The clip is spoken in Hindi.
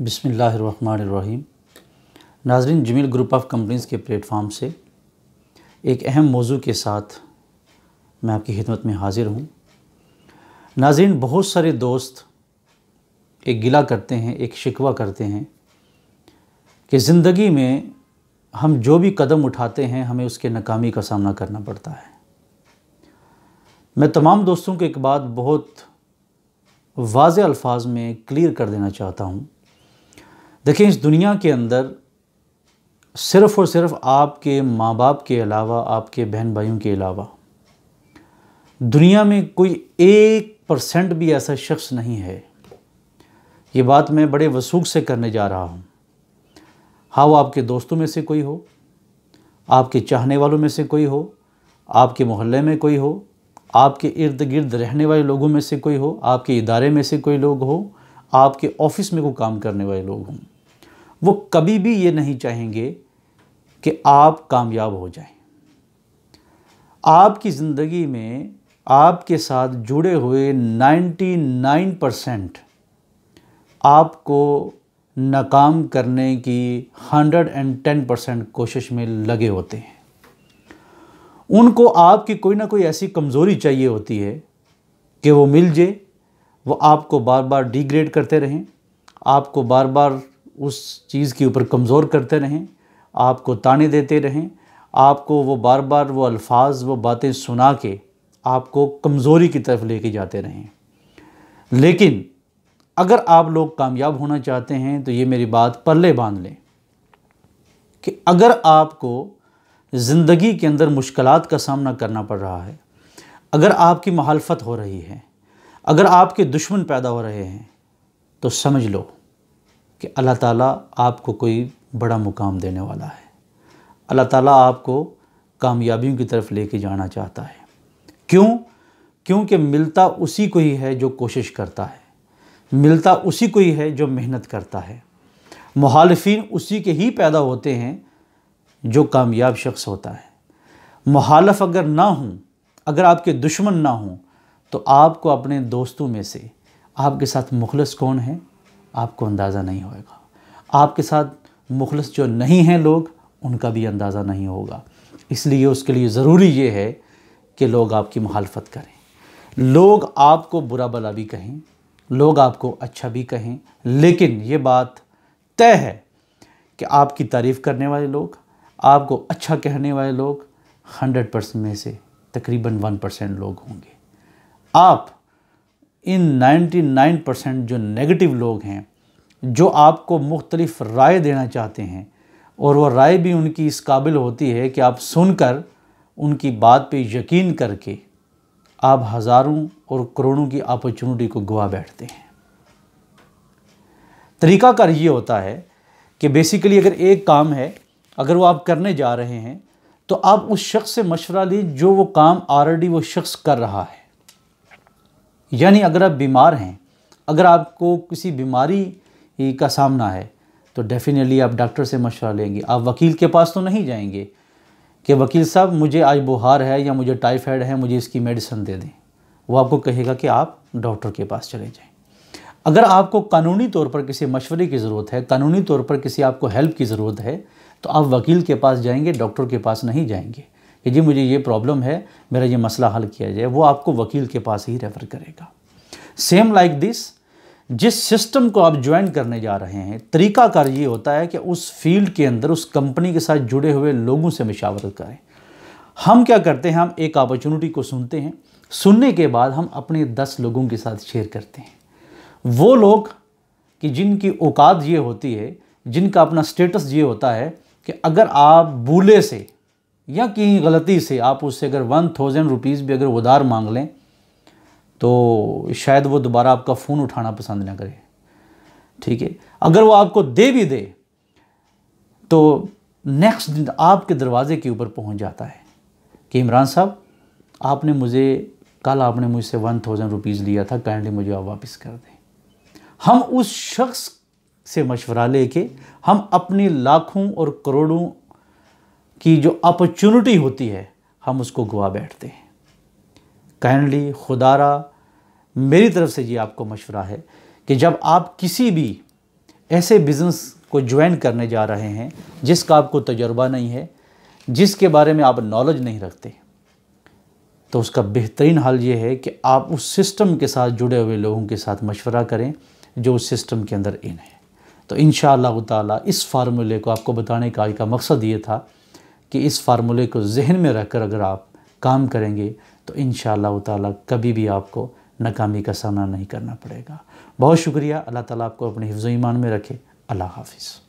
बिसमीम नाजरीन जमील ग्रुप ऑफ कंपनीज़ के प्लेटफार्म से एक अहम मौजू के साथ मैं आपकी खिदमत में हाज़िर हूँ नाजरीन बहुत सारे दोस्त एक गिला करते हैं एक शिकवा करते हैं कि ज़िंदगी में हम जो भी कदम उठाते हैं हमें उसके नाकामी का सामना करना पड़ता है मैं तमाम दोस्तों को एक बात बहुत वाज अल्फाज में क्लियर कर देना चाहता हूँ देखिए इस दुनिया के अंदर सिर्फ़ और सिर्फ आपके माँ बाप के अलावा आपके बहन भाइयों के अलावा दुनिया में कोई एक परसेंट भी ऐसा शख्स नहीं है ये बात मैं बड़े वसूख से करने जा रहा हूँ हाँ वो आपके दोस्तों में से कोई हो आपके चाहने वालों में से कोई हो आपके मोहल्ले में कोई हो आपके इर्द गिर्द रहने वाले लोगों में से कोई हो आपके इदारे में से कोई लोग हो आपके ऑफिस में कोई काम करने वाले लोग हों वो कभी भी ये नहीं चाहेंगे कि आप कामयाब हो जाएं आपकी ज़िंदगी में आपके साथ जुड़े हुए 99 परसेंट आपको नाकाम करने की 110 परसेंट कोशिश में लगे होते हैं उनको आपकी कोई ना कोई ऐसी कमज़ोरी चाहिए होती है कि वो मिल जाए वो आपको बार बार डिग्रेड करते रहें आपको बार बार उस चीज़ के ऊपर कमज़ोर करते रहें आपको ताने देते रहें आपको वो बार बार वो अल्फाज वो बातें सुना के आपको कमज़ोरी की तरफ लेके जाते रहें लेकिन अगर आप लोग कामयाब होना चाहते हैं तो ये मेरी बात पल्ले बांध लें कि अगर आपको ज़िंदगी के अंदर मुश्किल का सामना करना पड़ रहा है अगर आपकी महालफत हो रही है अगर आपके दुश्मन पैदा हो रहे हैं तो समझ लो कि अल्लाह ताला आपको कोई बड़ा मुकाम देने वाला है अल्लाह ताला आपको कामयाबियों की तरफ लेके जाना चाहता है क्यों क्योंकि मिलता उसी को ही है जो कोशिश करता है मिलता उसी को ही है जो मेहनत करता है महालफिन उसी के ही पैदा होते हैं जो कामयाब शख्स होता है मुहालफ अगर ना हों अगर आपके दुश्मन ना हों तो आपको अपने दोस्तों में से आपके साथ मुखलस कौन है आपको अंदाज़ा नहीं होगा आपके साथ मुखलस जो नहीं हैं लोग उनका भी अंदाज़ा नहीं होगा इसलिए उसके लिए ज़रूरी ये है कि लोग आपकी मुखालफत करें लोग आपको बुरा भला भी कहें लोग आपको अच्छा भी कहें लेकिन ये बात तय है कि आपकी तारीफ़ करने वाले लोग आपको अच्छा कहने वाले लोग हंड्रेड परसेंट में से तकरीबन वन परसेंट लोग होंगे आप इन 99 परसेंट जो नेगेटिव लोग हैं जो आपको मुख्तलिफ राय देना चाहते हैं और वह राय भी उनकी इस काबिल होती है कि आप सुनकर उनकी बात पे यकीन करके आप हज़ारों और करोड़ों की अपॉर्चुनिटी को गवा बैठते हैं तरीक़ाकार ये होता है कि बेसिकली अगर एक काम है अगर वो आप करने जा रहे हैं तो आप उस शख्स से मशवरा लीजिए जो वो काम ऑलरेडी वो शख्स कर रहा है यानी अगर आप बीमार हैं अगर आपको किसी बीमारी का सामना है तो डेफिनेटली आप डॉक्टर से मशवरा लेंगे आप वकील के पास तो नहीं जाएंगे कि वकील साहब मुझे आज बुखार है या मुझे टाइफाइड है मुझे इसकी मेडिसिन दे दें वो आपको कहेगा कि आप डॉक्टर के पास चले जाएं अगर आपको कानूनी तौर पर किसी मशवरे की ज़रूरत है कानूनी तौर पर किसी आपको हेल्प की ज़रूरत है तो आप वकील के पास जाएंगे डॉक्टर के पास नहीं जाएंगे कि जी मुझे ये प्रॉब्लम है मेरा ये मसला हल किया जाए वो आपको वकील के पास ही रेफ़र करेगा सेम लाइक दिस जिस सिस्टम को आप ज्वाइन करने जा रहे हैं तरीक़ाकार ये होता है कि उस फील्ड के अंदर उस कंपनी के साथ जुड़े हुए लोगों से मशावरत करें हम क्या करते हैं हम एक अपॉर्चुनिटी को सुनते हैं सुनने के बाद हम अपने दस लोगों के साथ शेयर करते हैं वो लोग कि जिनकी औकात ये होती है जिनका अपना स्टेटस ये होता है कि अगर आप बूले से या कहीं गलती से आप उससे अगर वन थाउजेंड रुपीज़ भी अगर उधार मांग लें तो शायद वो दोबारा आपका फ़ोन उठाना पसंद ना करे ठीक है अगर वो आपको दे भी दे तो नेक्स्ट दिन आपके दरवाज़े के ऊपर पहुंच जाता है कि इमरान साहब आपने मुझे कल आपने मुझसे वन थाउजेंड रुपीज़ लिया था काइंडली मुझे आप वापस कर दें हम उस शख्स से मशवरा लेके हम अपनी लाखों और करोड़ों की जो अपॉर्चुनिटी होती है हम उसको गवा बैठते हैं काइंडली खुदारा मेरी तरफ से ये आपको मशवरा है कि जब आप किसी भी ऐसे बिज़नेस को ज्वाइन करने जा रहे हैं जिसका आपको तजर्बा नहीं है जिसके बारे में आप नॉलेज नहीं रखते तो उसका बेहतरीन हाल ये है कि आप उस सिस्टम के साथ जुड़े हुए लोगों के साथ मशवरा करें जो उस सिस्टम के अंदर इन है तो इन शाह इस फार्मूले को आपको बताने का आज का मकसद ये था कि इस फार्मूले को जहन में रखकर अगर आप काम करेंगे तो इन ताला कभी भी आपको नाकामी का सामना नहीं करना पड़ेगा बहुत शुक्रिया अल्लाह ताला आपको अपने हिफ्ज़ ईमान में रखे अल्लाह हाफिज़